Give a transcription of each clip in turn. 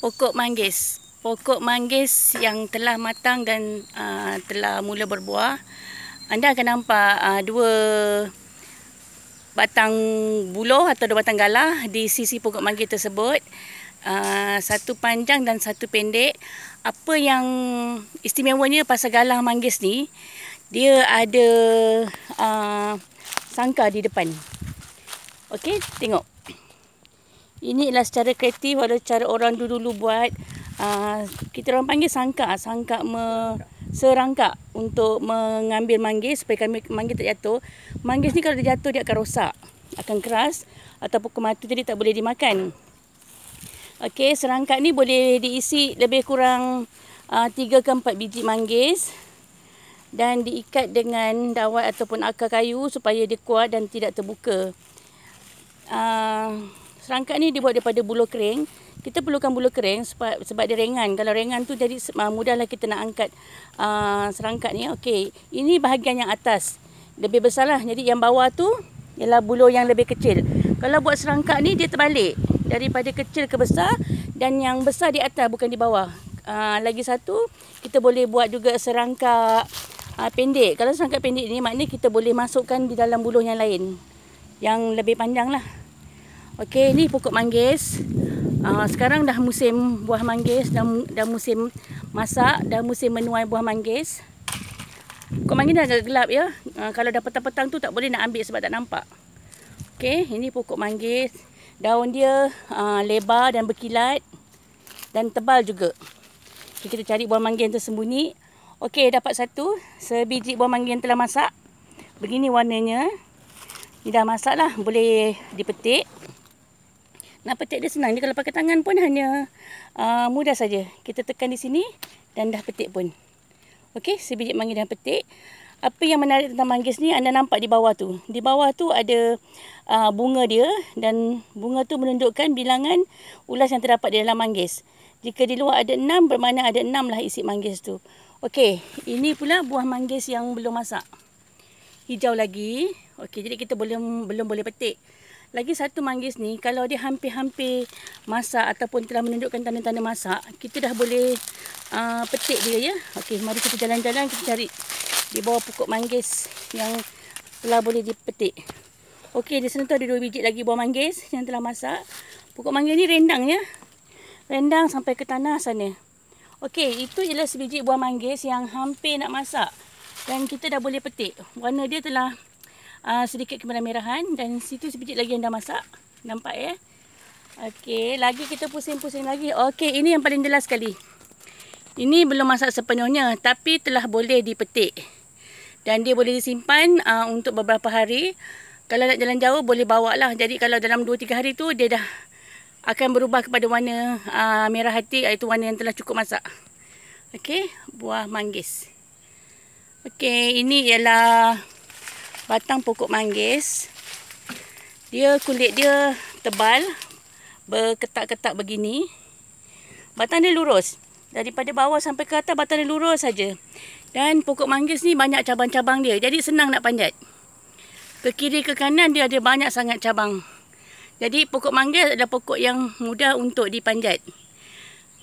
Pokok manggis. Pokok manggis yang telah matang dan uh, telah mula berbuah. Anda akan nampak uh, dua batang buluh atau dua batang galah di sisi pokok manggis tersebut. Uh, satu panjang dan satu pendek. Apa yang istimewanya pasal galah manggis ni, dia ada uh, sangka di depan. Okey, tengok. Ini adalah secara kreatif atau cara orang dulu-dulu buat uh, kita orang panggil sangka, sangka, me serangkak untuk mengambil manggis supaya kami manggis tak jatuh. Manggis ni kalau dia jatuh dia akan rosak, akan keras atau ataupun kemati jadi tak boleh dimakan. Okey, serangka ni boleh diisi lebih kurang uh, ah, 3 ke 4 biji manggis dan diikat dengan dawat ataupun akar kayu supaya dia kuat dan tidak terbuka. Uh, serangkat ni dibuat daripada bulu kering. Kita perlukan bulu kering sebab, sebab dia ringan. Kalau ringan tu jadi uh, mudahlah kita nak angkat uh, ah, serangkat ni. Okey, ini bahagian yang atas. Lebih besarlah. Jadi yang bawah tu ialah bulu yang lebih kecil. Kalau buat serangkat ni dia terbalik daripada kecil ke besar dan yang besar di atas bukan di bawah. Uh, lagi satu, kita boleh buat juga serangkak uh, pendek. Kalau serangkak pendek ni maknanya kita boleh masukkan di dalam buluh yang lain. Yang lebih panjang lah. Okey, ni pokok manggis. Uh, sekarang dah musim buah manggis, dah, dah musim masak, dah musim menuai buah manggis. Pokok manggis dah agak gelap ya. Uh, kalau dah petang-petang tu tak boleh nak ambil sebab tak nampak. Okey, ini pokok manggis. Daun dia uh, lebar dan berkilat dan tebal juga. Okay, kita cari buah manggis yang tersembunyi. Okey, dapat satu. Sebiji buah manggis yang telah masak. Begini warnanya. Ini dah masak lah. Boleh dipetik. Nak petik dia senang. Dia kalau pakai tangan pun hanya uh, mudah saja. Kita tekan di sini dan dah petik pun. Okey, sebiji manggis dah petik. Apa yang menarik tentang manggis ni anda nampak di bawah tu. Di bawah tu ada uh, bunga dia dan bunga tu menunjukkan bilangan ulas yang terdapat di dalam manggis. Jika di luar ada enam, bermakna ada enam lah isi manggis tu. Okey, ini pula buah manggis yang belum masak. Hijau lagi. Okey, jadi kita belum belum boleh petik. Lagi satu manggis ni, kalau dia hampir-hampir masak ataupun telah menunjukkan tanda-tanda masak, kita dah boleh uh, petik dia ya. Okey, mari kita jalan-jalan kita cari di bawah pokok manggis yang telah boleh dipetik. Okey, di sana tu ada dua biji lagi buah manggis yang telah masak. Pokok manggis ni rendang ya. Rendang sampai ke tanah sana. Okey, itu ialah sebiji buah manggis yang hampir nak masak. Dan kita dah boleh petik. Warna dia telah uh, sedikit kemerah-merahan dan situ sedikit lagi yang dah masak. Nampak ya. Okey, lagi kita pusing-pusing lagi. Okey, ini yang paling jelas sekali. Ini belum masak sepenuhnya tapi telah boleh dipetik. Dan dia boleh disimpan uh, untuk beberapa hari. Kalau nak jalan jauh boleh bawa lah. Jadi kalau dalam 2-3 hari tu dia dah akan berubah kepada warna uh, merah hati iaitu warna yang telah cukup masak. Okey, buah manggis. Okey, ini ialah batang pokok manggis. Dia kulit dia tebal, berketak-ketak begini. Batang dia lurus. Daripada bawah sampai ke atas batang dia lurus saja. Dan pokok manggis ni banyak cabang-cabang dia. Jadi senang nak panjat. Ke kiri ke kanan dia ada banyak sangat cabang. Jadi pokok manggis adalah pokok yang mudah untuk dipanjat.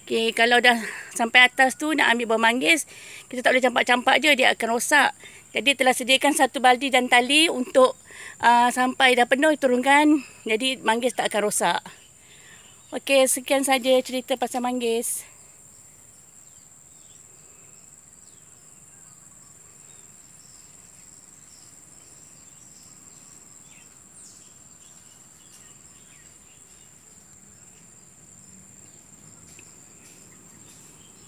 Okay, kalau dah sampai atas tu nak ambil buah manggis, kita tak boleh campak-campak je, dia akan rosak. Jadi telah sediakan satu baldi dan tali untuk uh, sampai dah penuh turunkan. Jadi manggis tak akan rosak. Okey, sekian saja cerita pasal manggis.